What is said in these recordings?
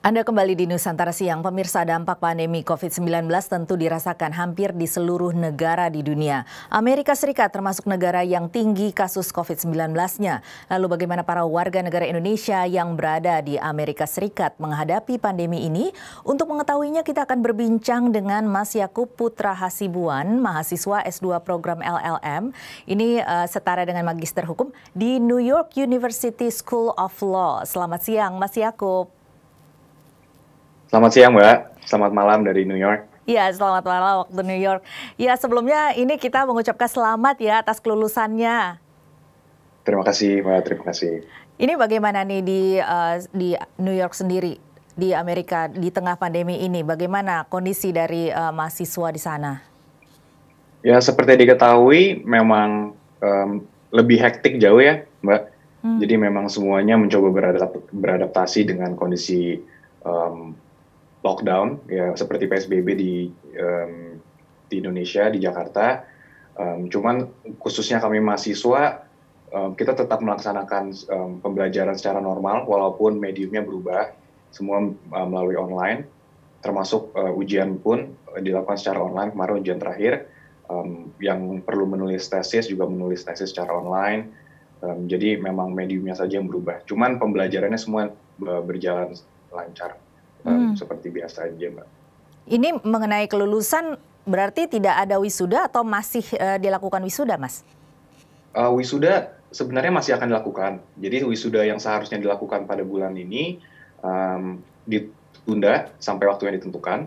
Anda kembali di Nusantara Siang, pemirsa dampak pandemi COVID-19 tentu dirasakan hampir di seluruh negara di dunia. Amerika Serikat termasuk negara yang tinggi kasus COVID-19-nya. Lalu bagaimana para warga negara Indonesia yang berada di Amerika Serikat menghadapi pandemi ini? Untuk mengetahuinya kita akan berbincang dengan Mas Yakub Putra Hasibuan, mahasiswa S2 program LLM. Ini uh, setara dengan Magister Hukum di New York University School of Law. Selamat siang Mas Yakub. Selamat siang, Mbak. Selamat malam dari New York. Iya, selamat malam waktu New York. Ya, sebelumnya ini kita mengucapkan selamat ya atas kelulusannya. Terima kasih, Mbak. Terima kasih. Ini bagaimana nih di uh, di New York sendiri, di Amerika di tengah pandemi ini? Bagaimana kondisi dari uh, mahasiswa di sana? Ya, seperti diketahui memang um, lebih hektik jauh ya, Mbak. Hmm. Jadi memang semuanya mencoba beradaptasi dengan kondisi um, lockdown ya seperti PSBB di um, di Indonesia di Jakarta. Um, cuman khususnya kami mahasiswa um, kita tetap melaksanakan um, pembelajaran secara normal walaupun mediumnya berubah semua um, melalui online termasuk uh, ujian pun eh, dilakukan secara online kemarin ujian terakhir um, yang perlu menulis tesis juga menulis tesis secara online um, jadi memang mediumnya saja yang berubah cuman pembelajarannya semua eh, berjalan lancar hmm. seperti biasa aja mbak. Ini mengenai kelulusan berarti tidak ada wisuda atau masih uh, dilakukan wisuda mas? Uh, wisuda sebenarnya masih akan dilakukan. Jadi wisuda yang seharusnya dilakukan pada bulan ini um, ditunda sampai waktu yang ditentukan.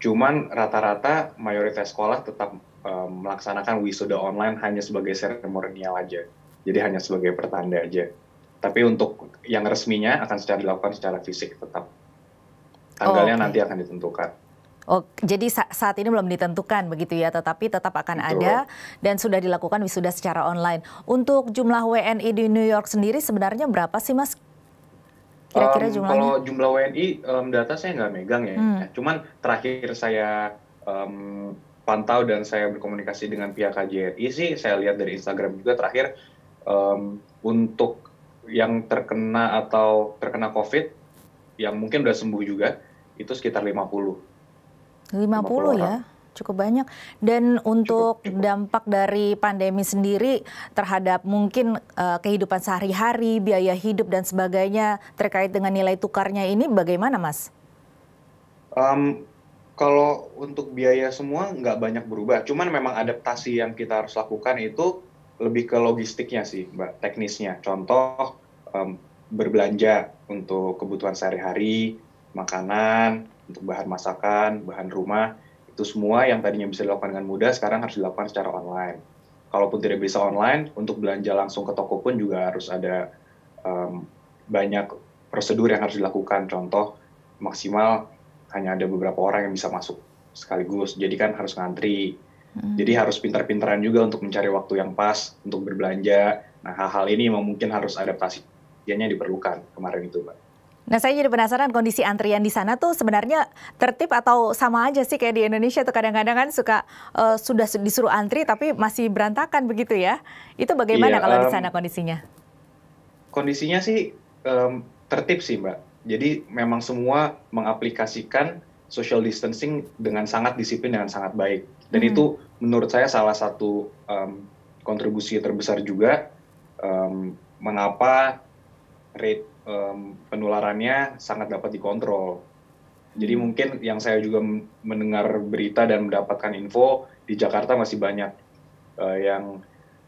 Cuman rata-rata mayoritas sekolah tetap um, melaksanakan wisuda online hanya sebagai seremonial aja. Jadi hanya sebagai pertanda aja. Tapi untuk yang resminya akan secara dilakukan secara fisik tetap. Tanggalnya oh, okay. nanti akan ditentukan. Oh, jadi saat ini belum ditentukan begitu ya, tetapi tetap akan Betul. ada dan sudah dilakukan wisuda secara online. Untuk jumlah WNI di New York sendiri sebenarnya berapa sih, Mas? Kira-kira um, jumlahnya? Kalau jumlah WNI um, data saya nggak megang ya. Hmm. Ya, cuman terakhir saya um, pantau dan saya berkomunikasi dengan pihak KJRI sih, saya lihat dari Instagram juga terakhir um, untuk yang terkena atau terkena COVID yang mungkin sudah sembuh juga itu sekitar 50. 50, 50 ya? Orang cukup banyak. Dan untuk cukup, cukup. dampak dari pandemi sendiri terhadap mungkin uh, kehidupan sehari-hari, biaya hidup dan sebagainya terkait dengan nilai tukarnya ini bagaimana, Mas? Um, kalau untuk biaya semua nggak banyak berubah, cuman memang adaptasi yang kita harus lakukan itu lebih ke logistiknya sih, Mbak, teknisnya. Contoh um, berbelanja untuk kebutuhan sehari-hari, makanan, untuk bahan masakan, bahan rumah, itu semua yang tadinya bisa dilakukan dengan mudah sekarang harus dilakukan secara online. Kalaupun tidak bisa online, untuk belanja langsung ke toko pun juga harus ada um, banyak prosedur yang harus dilakukan. Contoh maksimal hanya ada beberapa orang yang bisa masuk sekaligus, jadi kan harus ngantri. Hmm. Jadi harus pintar-pintaran juga untuk mencari waktu yang pas untuk berbelanja. Nah hal-hal ini memang mungkin harus adaptasi, diperlukan kemarin itu, Mbak. Nah saya jadi penasaran kondisi antrian di sana tuh sebenarnya tertib atau sama aja sih kayak di Indonesia tuh kadang-kadang kan suka uh, sudah disuruh antri tapi masih berantakan begitu ya. Itu bagaimana yeah, kalau um, di sana kondisinya? Kondisinya sih um, tertib sih mbak. Jadi memang semua mengaplikasikan social distancing dengan sangat disiplin dengan sangat baik. Dan hmm. itu menurut saya salah satu um, kontribusi terbesar juga um, mengapa rate um, penularannya sangat dapat dikontrol. Jadi hmm. mungkin yang saya juga mendengar berita dan mendapatkan info di Jakarta masih banyak uh, yang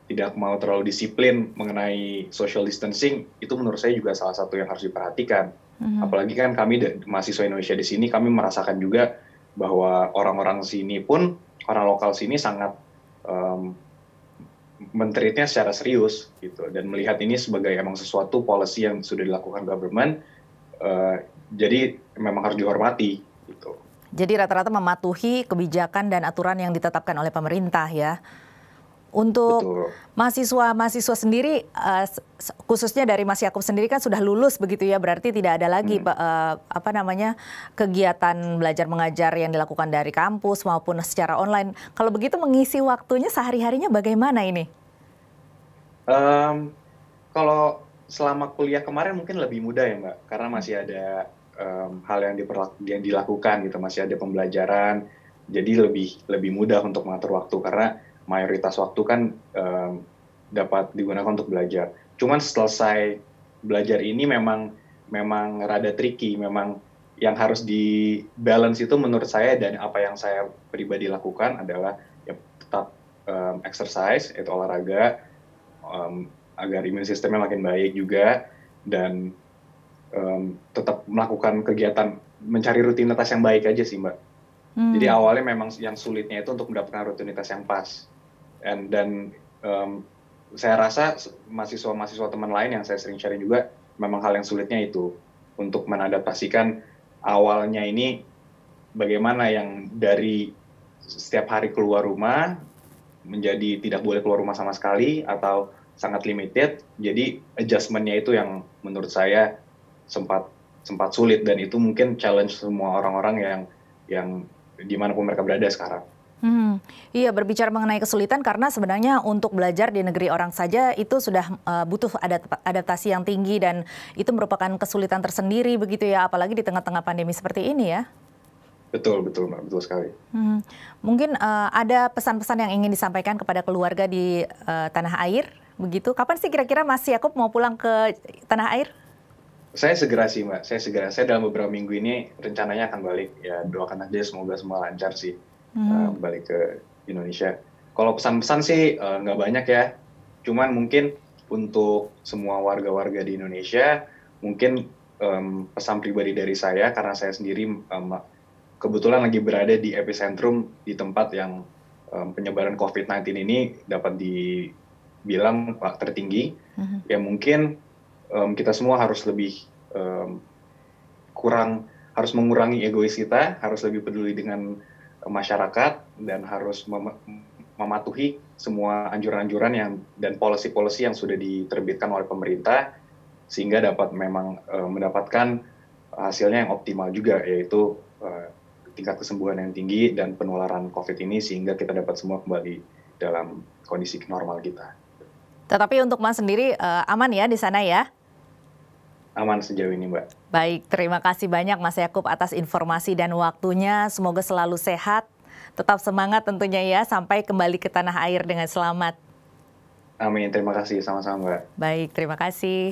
tidak mau terlalu disiplin mengenai social distancing itu menurut saya juga salah satu yang harus diperhatikan. Mm-hmm. Apalagi kan kami mahasiswa Indonesia di sini kami merasakan juga bahwa orang-orang sini pun orang lokal sini sangat um, menteritnya secara serius gitu dan melihat ini sebagai emang sesuatu policy yang sudah dilakukan government uh, jadi memang harus dihormati gitu. Jadi rata-rata mematuhi kebijakan dan aturan yang ditetapkan oleh pemerintah ya untuk mahasiswa-mahasiswa sendiri uh, khususnya dari Mas Yakub sendiri kan sudah lulus begitu ya berarti tidak ada lagi hmm. uh, apa namanya kegiatan belajar mengajar yang dilakukan dari kampus maupun secara online. Kalau begitu mengisi waktunya sehari-harinya bagaimana ini? Um, kalau selama kuliah kemarin mungkin lebih mudah ya Mbak karena hmm. masih ada um, hal yang, diperlakukan, yang dilakukan gitu masih ada pembelajaran jadi lebih lebih mudah untuk mengatur waktu karena mayoritas waktu kan um, dapat digunakan untuk belajar. Cuman selesai belajar ini memang memang rada tricky, memang yang harus di balance itu menurut saya dan apa yang saya pribadi lakukan adalah ya tetap um, exercise itu olahraga um, agar imun sistemnya makin baik juga dan um, tetap melakukan kegiatan mencari rutinitas yang baik aja sih mbak. Hmm. Jadi awalnya memang yang sulitnya itu untuk mendapatkan rutinitas yang pas and dan um, saya rasa mahasiswa-mahasiswa teman lain yang saya sering sharing juga memang hal yang sulitnya itu untuk menadaptasikan awalnya ini bagaimana yang dari setiap hari keluar rumah menjadi tidak boleh keluar rumah sama sekali atau sangat limited jadi adjustmentnya itu yang menurut saya sempat sempat sulit dan itu mungkin challenge semua orang-orang yang yang dimanapun mereka berada sekarang. Hmm, iya berbicara mengenai kesulitan karena sebenarnya untuk belajar di negeri orang saja itu sudah uh, butuh adaptasi yang tinggi dan itu merupakan kesulitan tersendiri begitu ya apalagi di tengah-tengah pandemi seperti ini ya. Betul betul mbak betul sekali. Hmm, mungkin uh, ada pesan-pesan yang ingin disampaikan kepada keluarga di uh, tanah air begitu. Kapan sih kira-kira Mas Yakub mau pulang ke tanah air? saya segera sih mbak saya segera saya dalam beberapa minggu ini rencananya akan balik ya doakan aja semoga semua lancar sih hmm. uh, balik ke Indonesia. Kalau pesan-pesan sih uh, nggak banyak ya, cuman mungkin untuk semua warga-warga di Indonesia mungkin um, pesan pribadi dari saya karena saya sendiri um, kebetulan lagi berada di epicentrum di tempat yang um, penyebaran COVID-19 ini dapat dibilang tertinggi. uh Ya mungkin um, kita semua harus lebih um, kurang harus mengurangi egois kita, harus lebih peduli dengan masyarakat dan harus mematuhi semua anjuran-anjuran yang dan polisi-polisi yang sudah diterbitkan oleh pemerintah sehingga dapat memang eh, mendapatkan hasilnya yang optimal juga yaitu eh, tingkat kesembuhan yang tinggi dan penularan COVID ini sehingga kita dapat semua kembali dalam kondisi normal kita. Tetapi untuk Mas sendiri eh, aman ya di sana ya? Aman sejauh ini, Mbak. Baik, terima kasih banyak Mas Yakub atas informasi dan waktunya. Semoga selalu sehat, tetap semangat tentunya ya sampai kembali ke tanah air dengan selamat. Amin, terima kasih sama-sama Mbak. Baik, terima kasih.